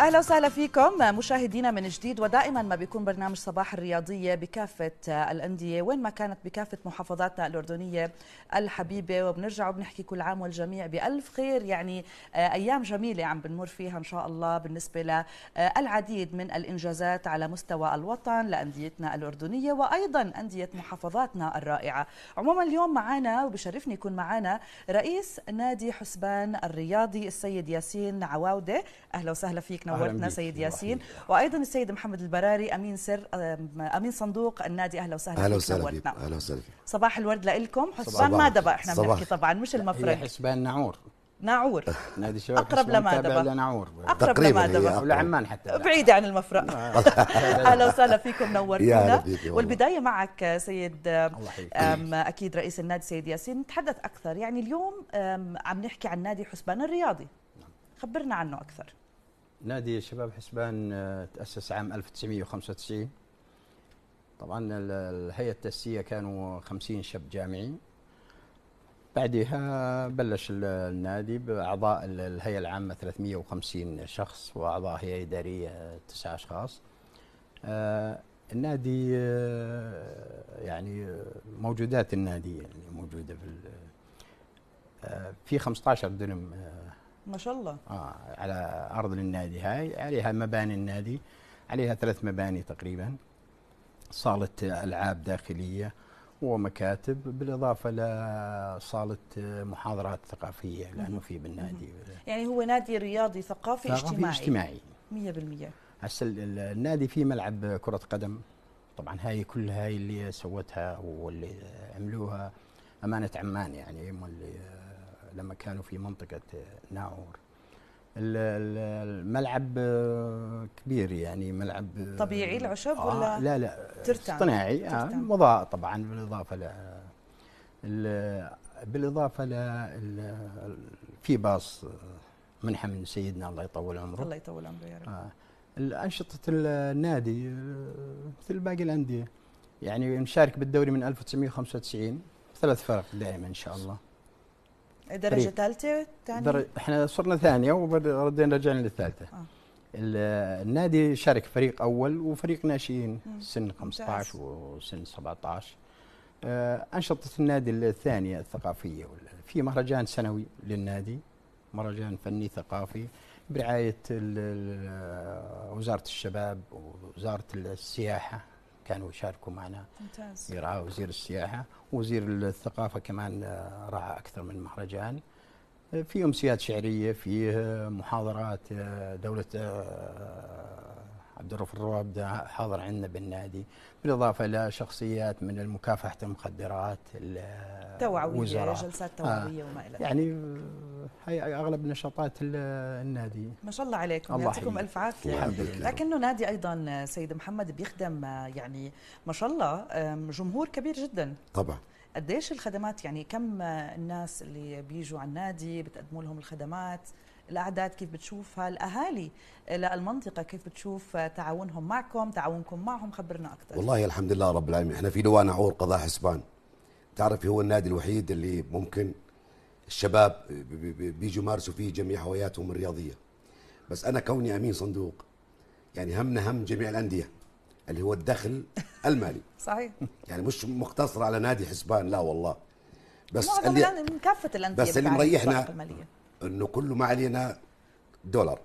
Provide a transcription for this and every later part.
اهلا وسهلا فيكم مشاهدينا من جديد ودائما ما بيكون برنامج صباح الرياضيه بكافه الانديه وين ما كانت بكافه محافظاتنا الاردنيه الحبيبه وبنرجع وبنحكي كل عام والجميع بالف خير يعني آه، ايام جميله عم بنمر فيها ان شاء الله بالنسبه للعديد آه، من الانجازات على مستوى الوطن لانديتنا الاردنيه وايضا انديه محافظاتنا الرائعه عموما اليوم معنا وبشرفني يكون معنا رئيس نادي حسبان الرياضي السيد ياسين عواوده اهلا وسهلا فيك نورتنا سيد ياسين وايضا السيد محمد البراري امين سر امين صندوق النادي اهلا وسهلا اهلا وسهلا اهلا وسهلا فيك صباح الورد لكم حسبان مادبا احنا بنحكي طبعا مش المفرق حسبان نعور ناعور نادي الشباب اقرب لمادبا لناعور اقرب لمادبا ولعمان حتى بعيدة عن المفرق اهلا وسهلا فيكم نورتنا والبدايه معك سيد اكيد رئيس النادي سيد ياسين نتحدث اكثر يعني اليوم عم نحكي عن نادي حسبان الرياضي خبرنا عنه اكثر نادي شباب حسبان آه، تأسس عام 1995 طبعا الهيئة التأسيسية كانوا 50 شاب جامعي بعدها بلش النادي بأعضاء الهيئة العامة 350 شخص وأعضاء هيئة إدارية 9 أشخاص آه، النادي آه، يعني موجودات النادي يعني موجودة في في 15 درهم ما شاء الله آه على أرض النادي هاي عليها مباني النادي عليها ثلاث مباني تقريبا صالة ألعاب داخلية ومكاتب بالإضافة لصالة محاضرات ثقافية لأنه في بالنادي يعني هو نادي رياضي ثقافي, ثقافي اجتماعي اجتماعي 100% هسه النادي فيه ملعب كرة قدم طبعا هاي كل هاي اللي سوتها واللي عملوها أمانة عمان يعني هم اللي لما كانوا في منطقة ناعور الملعب آه، كبير يعني ملعب آه، طبيعي العشب آه ولا لا لا ترتان اصطناعي آه مضاء طبعا بالاضافه ل بالاضافه ل في باص آه، منحه من سيدنا الله يطول عمره الله يطول عمره يا رب آه انشطه النادي مثل باقي الانديه يعني نشارك بالدوري من 1995 ثلاث فرق دائما ان شاء الله درجه ثالثه درج... احنا صرنا ثانيه وردينا رجعنا للثالثه آه. النادي شارك فريق اول وفريق ناشئين سن 15 وسن 17 آه، انشطه النادي الثانيه الثقافيه في مهرجان سنوي للنادي مهرجان فني ثقافي برعايه آه، وزاره الشباب ووزاره السياحه كانوا يشاركوا معنا ممتاز وزير السياحه وزير الثقافه كمان آه، راعى اكثر من مهرجان آه، في امسيات شعريه في آه، محاضرات دوله عبد الرف الرواب حاضر عندنا بالنادي بالاضافه الى شخصيات من مكافحه المخدرات توعويه جلسات توعويه وما الى ذلك يعني هي اغلب نشاطات النادي ما شاء الله عليكم الله يعطيكم الف عافيه الحمد لله لكنه نادي ايضا سيد محمد بيخدم يعني ما شاء الله جمهور كبير جدا طبعا قديش الخدمات يعني كم الناس اللي بيجوا على النادي بتقدموا لهم الخدمات الاعداد كيف بتشوفها الاهالي للمنطقه كيف بتشوف تعاونهم معكم تعاونكم معهم خبرنا اكثر والله الحمد لله رب العالمين احنا في لوان عور قضاء حسبان تعرف هو النادي الوحيد اللي ممكن الشباب بيجوا يمارسوا فيه جميع هواياتهم الرياضيه بس انا كوني امين صندوق يعني همنا هم جميع الانديه اللي هو الدخل المالي صحيح يعني مش مقتصر على نادي حسبان لا والله بس اللي من كافه الانديه بس اللي مريحنا انه كله ما علينا دولار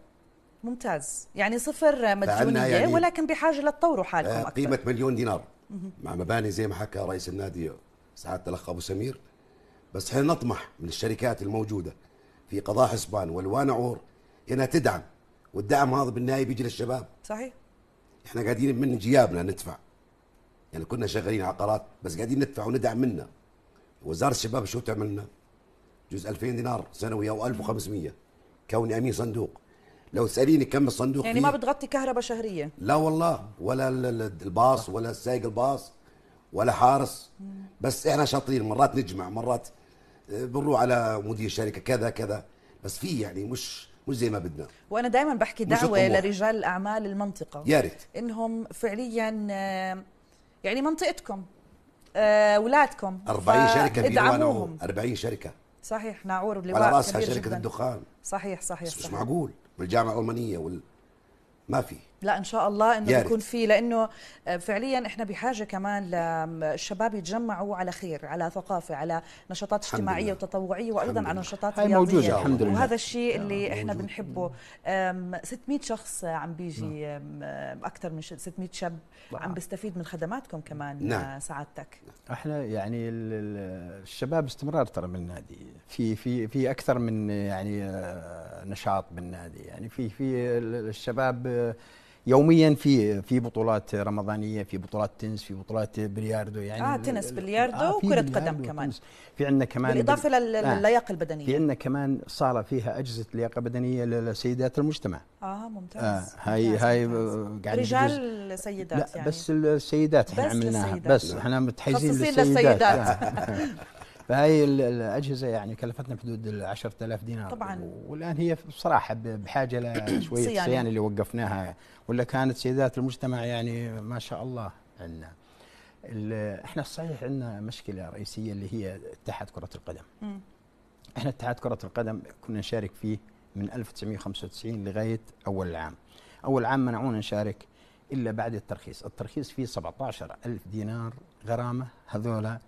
ممتاز يعني صفر مديونيه يعني ولكن بحاجه لتطوروا حالكم آه، قيمه أكثر. مليون دينار مع مباني زي ما حكى رئيس النادي سعاده الاخ ابو سمير بس احنا نطمح من الشركات الموجوده في قضاء حسبان والوان عور انها تدعم والدعم هذا بالنهايه بيجي للشباب صحيح احنا قاعدين من جيابنا ندفع يعني كنا شغالين عقارات بس قاعدين ندفع وندعم منا وزاره الشباب شو تعمل لنا؟ جزء 2000 دينار سنوي او 1500 كوني امين صندوق لو تساليني كم الصندوق يعني ما بتغطي كهرباء شهريه لا والله ولا الباص ولا السايق الباص ولا حارس بس احنا شاطرين مرات نجمع مرات بنروح على مدير شركه كذا كذا بس في يعني مش مش زي ما بدنا وانا دائما بحكي دعوه لرجال الاعمال المنطقه يا ريت انهم فعليا آه، يعني منطقتكم اولادكم آه، 40 شركه بيدعموهم 40 شركه صحيح ناعور اللي على راسها شركه جداً. الدخان صحيح صحيح, صحيح. مش معقول والجامعه الالمانيه وال ما في لا ان شاء الله انه يارد. يكون في لانه آه، فعليا احنا بحاجه كمان للشباب يتجمعوا على خير على ثقافه على نشاطات اجتماعيه وتطوعيه وايضا على نشاطات رياضيه موجوده الحمد لله وهذا الشيء اللي موجود. احنا بنحبه 600 شخص عم بيجي نعم. اكثر من 600 شاب عم بيستفيد من خدماتكم كمان آه، نعم. سعادتك احنا يعني الشباب استمرار ترى من النادي في في في اكثر من يعني آه، نشاط بالنادي يعني في في الشباب آه، يوميا في في بطولات رمضانيه في بطولات تنس في بطولات بلياردو يعني اه تنس بلياردو آه وكره قدم كمان في عندنا كمان بالاضافه آه، للياقه آه البدنيه في عندنا كمان صاله فيها اجهزه لياقه بدنيه لسيدات المجتمع اه ممتاز آه هاي ممتاز هاي آه، قاعد رجال سيدات لا يعني بس السيدات احنا عملناها بس احنا متحيزين للسيدات, للسيدات. فهي الاجهزه يعني كلفتنا بحدود ال 10000 دينار طبعا والان هي بصراحه بحاجه لشويه صيانه يعني اللي وقفناها ولا كانت سيدات المجتمع يعني ما شاء الله عندنا احنا صحيح عندنا مشكله رئيسيه اللي هي اتحاد كره القدم م. احنا اتحاد كره القدم كنا نشارك فيه من 1995 لغايه اول العام اول عام منعونا نشارك الا بعد الترخيص الترخيص فيه 17000 دينار غرامه هذولا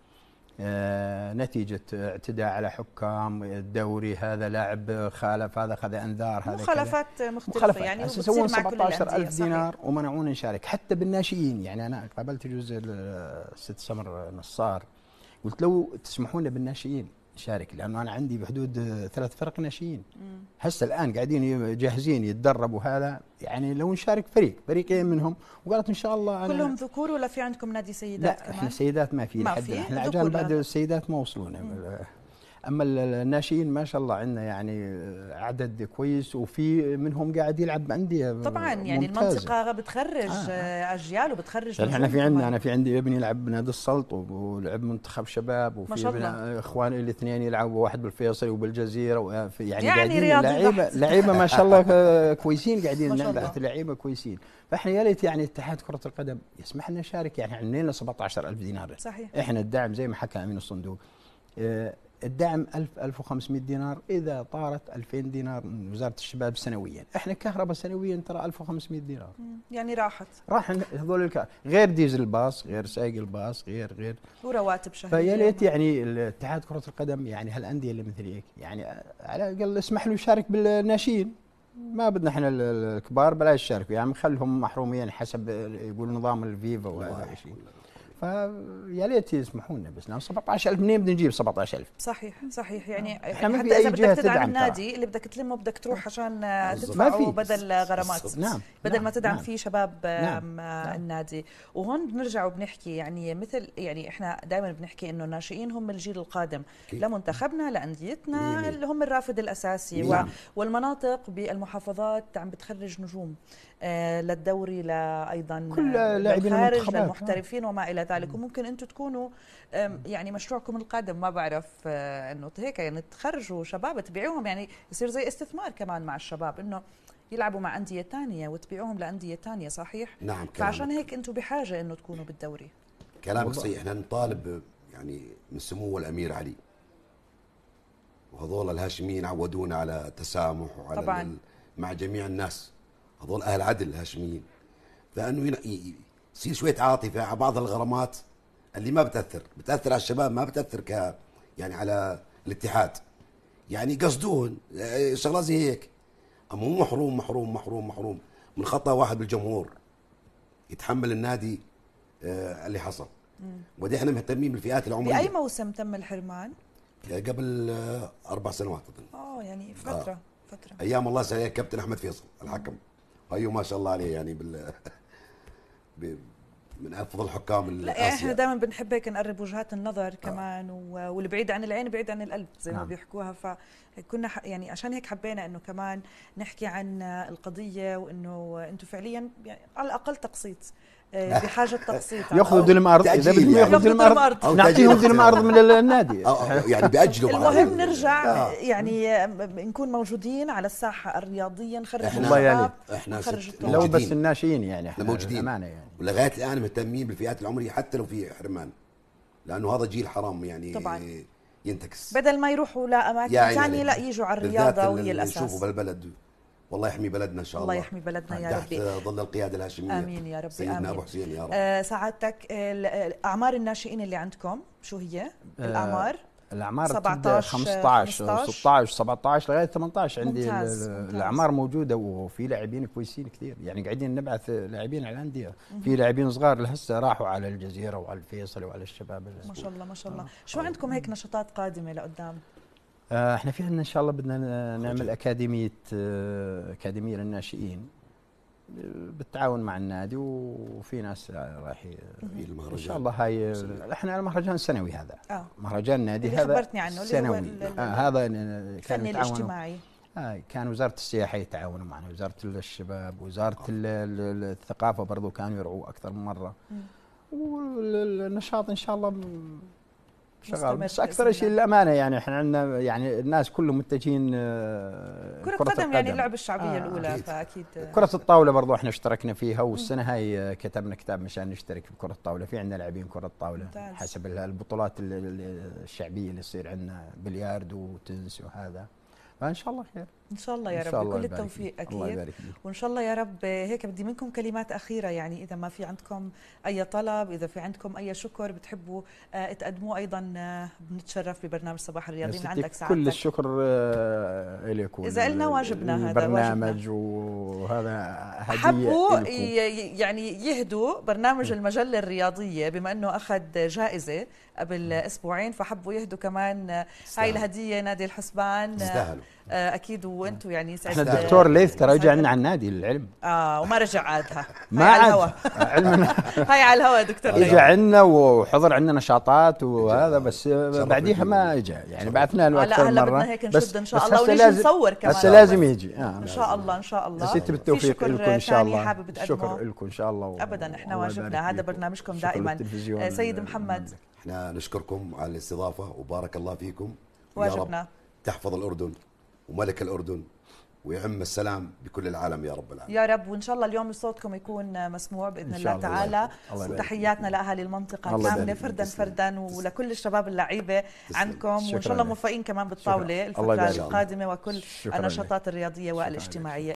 آه، نتيجة اعتداء على حكام الدوري هذا لاعب خالف هذا خذ أنذار هذا مخالفات مختلفة يعني يسوون 17 ألف دينار ومنعون ومنعونا نشارك حتى بالناشئين يعني أنا قابلت جزء الست سمر نصار قلت لو تسمحون بالناشئين شارك لانه انا عندي بحدود ثلاث فرق ناشئين هسه الان قاعدين جاهزين يتدربوا هذا يعني لو نشارك فريق فريقين منهم وقالت ان شاء الله أنا كلهم ذكور ولا في عندكم نادي سيدات لا كمان؟ احنا سيدات ما في لحد احنا عجال بعد السيدات ما وصلونا اما الناشئين ما شاء الله عندنا يعني آه، عدد كويس وفي منهم قاعد يلعب بانديه آه، طبعا يعني ممتازة. المنطقه بتخرج آه. آه. اجيال وبتخرج يعني احنا في عندنا انا في عندي ابني يلعب بنادي السلط ولعب منتخب شباب وفي ابن اخوان الاثنين يلعبوا واحد بالفيصلي وبالجزيره وفي يعني, يعني لعيبه لعيبه ما شاء الله كويسين قاعدين نبعث لعيبه كويسين فاحنا يا ليت يعني اتحاد كره القدم يسمح لنا نشارك يعني عندنا 17000 دينار صحيح احنا الدعم زي ما حكى امين الصندوق الدعم 1000 1500 دينار اذا طارت 2000 دينار من وزاره الشباب سنويا احنا كهرباء سنويا ترى 1500 دينار يعني راحت راح هذول غير ديزل الباص غير سايق الباص غير غير ورواتب شهريه فيا ليت يعني اتحاد كره القدم يعني هالانديه اللي مثل هيك يعني على الاقل اسمح له يشارك بالناشئين ما بدنا احنا الكبار بلاش يشاركوا يعني خلهم محرومين حسب يقول نظام الفيفا ولا شيء فيا ليت يسمحوا لنا بس 17000 منين بدنا نجيب 17000 صحيح صحيح يعني آه. احنا حتى في اي تدعم النادي اللي بدك تلمه بدك تروح عشان تدفعه بدل غرامات نعم, نعم، بدل نعم ما تدعم نعم فيه شباب نعم،, نعم النادي وهون بنرجع وبنحكي يعني مثل يعني احنا دائما بنحكي انه الناشئين هم الجيل القادم لمنتخبنا لانديتنا اللي هم الرافد الاساسي و نعم. والمناطق بالمحافظات عم بتخرج نجوم آه للدوري لايضا كل لاعبين المحترفين وما الى ذلك وممكن انتم تكونوا يعني مشروعكم القادم ما بعرف آه، انه هيك يعني تخرجوا شباب تبيعوهم يعني يصير زي استثمار كمان مع الشباب انه يلعبوا مع انديه ثانيه وتبيعوهم لانديه ثانيه صحيح نعم كلامك. فعشان هيك انتم بحاجه انه تكونوا بالدوري كلامك صحيح احنا نطالب يعني من سمو الامير علي وهذول الهاشميين عودونا على التسامح وعلى طبعا. مع جميع الناس هذول اهل عدل الهاشميين فانه تصير شويه عاطفه على بعض الغرامات اللي ما بتاثر بتاثر على الشباب ما بتاثر ك يعني على الاتحاد يعني قصدون آه، شغله زي هيك اما مو محروم محروم محروم محروم من خطا واحد بالجمهور يتحمل النادي آه، اللي حصل ودي احنا مهتمين بالفئات العمريه باي موسم تم الحرمان؟ آه، قبل اربع سنوات اظن اه يعني فتره آه. فتره ايام الله سعيد كابتن احمد فيصل الحكم هيو ما شاء الله عليه يعني بال من افضل الحكام الاسيا احنا دائما بنحب هيك نقرب وجهات النظر آه. كمان آه. والبعيد عن العين بعيد عن القلب زي نعم. ما بيحكوها فكنا يعني عشان هيك حبينا انه كمان نحكي عن القضيه وانه انتم فعليا يعني على الاقل تقسيط آه، بحاجه تقسيط ياخذوا دلم ارض اذا بدهم يعني. ياخذوا دلم ارض نعطيهم دلم ارض من النادي يعني باجلوا المهم نرجع آه. يعني نكون موجودين على الساحه الرياضيه نخرج احنا يعني احنا لو بس الناشئين يعني احنا موجودين امانه يعني ولغايه الان مهتمين بالفئات العمريه حتى لو في حرمان لانه هذا جيل حرام يعني طبعا ينتكس بدل ما يروحوا لاماكن ثانيه يعني لا يجوا على الرياضه وهي الاساس يشوفوا بالبلد والله يحمي بلدنا ان شاء الله الله يحمي بلدنا يا رب تحت ظل القياده الهاشميه امين يا رب سيدنا ابو حسين يا رب آه, آه، اعمار الناشئين اللي عندكم شو هي الاعمار آه الاعمار 17 15, 16 17 لغايه 18 عندي ممتاز الاعمار موجوده وفي لاعبين كويسين كثير يعني قاعدين نبعث لاعبين على الانديه في لاعبين صغار لهسه راحوا على الجزيره وعلى الفيصل وعلى الشباب ما شاء الله ما شاء الله آه. شو عندكم هيك نشاطات قادمه لقدام آه، احنا في عندنا ان شاء الله بدنا نعمل اكاديميه آه، اكاديميه للناشئين آه، بالتعاون مع النادي وفي ناس راح المهرجان ان شاء الله هاي احنا على مهرجان السنوي هذا آه. مهرجان النادي هذا خبرتني عنه السنوي آه هذا كان الاجتماعي آه كان وزاره السياحه يتعاونوا معنا وزاره الشباب وزاره الثقافه برضو كانوا يرعوا اكثر من مره والنشاط ان شاء الله شغال بس اكثر شيء للامانه يعني احنا عندنا يعني الناس كلهم متجهين آه، كرة, كرة القدم يعني اللعبة الشعبية آه الأولى فأكيد كرة الطاولة برضو احنا اشتركنا فيها والسنة هاي آه، كتبنا كتاب مشان نشترك في كرة الطاولة في عندنا لاعبين كرة الطاولة ممتاز. حسب البطولات الشعبية اللي تصير عندنا بلياردو وتنس وهذا فإن شاء الله خير ان شاء الله يا رب بكل كل التوفيق اكيد الله يبارك وان شاء الله يا رب هيك بدي منكم كلمات اخيره يعني اذا ما في عندكم اي طلب اذا في عندكم اي شكر بتحبوا آه، تقدموه ايضا آه، بنتشرف ببرنامج صباح الرياضي من عندك ساعتك كل الشكر آه، لكم اذا قلنا واجبنا هذا برنامج وهذا هديه حبوا يعني يهدوا برنامج المجله الرياضيه بما انه اخذ جائزه قبل اسبوعين فحبوا يهدوا كمان هاي الهديه نادي الحسبان استاهلوا آه، اكيد وانتم يعني يسعد احنا الدكتور ليث ترى رجع لنا على النادي للعلم اه وما رجع عادها ما عاد علمنا هاي على الهواء دكتور ليث اجى عندنا وحضر عندنا نشاطات وهذا بس بعديها ما اجى يعني بعثنا له اكثر مره بدنا هيك نشد ان شاء الله ونيجي نصور كمان هسه لازم يجي آه، ان شاء الله ان شاء الله بس بالتوفيق لكم ان شاء الله شكر لكم ان شاء الله ابدا احنا واجبنا هذا برنامجكم دائما آه، سيد محمد احنا نشكركم على الاستضافه وبارك الله فيكم واجبنا تحفظ الاردن وملك الأردن ويعم السلام بكل العالم يا رب العالمين يا رب وان شاء الله اليوم صوتكم يكون مسموع باذن الله, الله تعالى الله وتحياتنا لاهالي المنطقه كامله فردا فردا ولكل الشباب اللعيبه عندكم وان شاء الله موفقين كمان بالطاوله الفتره القادمه وكل النشاطات الرياضيه والاجتماعيه